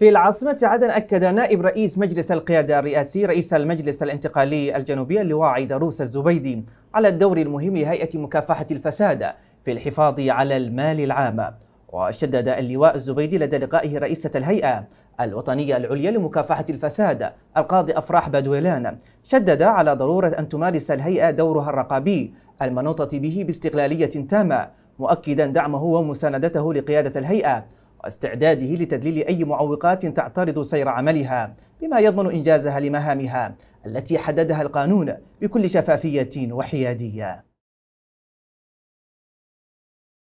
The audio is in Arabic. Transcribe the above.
في العاصمة عدن أكد نائب رئيس مجلس القيادة الرئاسي رئيس المجلس الانتقالي الجنوبي اللواء عيدروس الزبيدي على الدور المهم لهيئة مكافحة الفساد في الحفاظ على المال العام وشدد اللواء الزبيدي لدى لقائه رئيسة الهيئة الوطنية العليا لمكافحة الفساد القاضي أفراح بدويلان شدد على ضرورة أن تمارس الهيئة دورها الرقابي المنوطة به باستقلالية تامة مؤكدا دعمه ومساندته لقيادة الهيئة واستعداده لتذليل أي معوقات تعترض سير عملها بما يضمن إنجازها لمهامها التي حددها القانون بكل شفافية وحيادية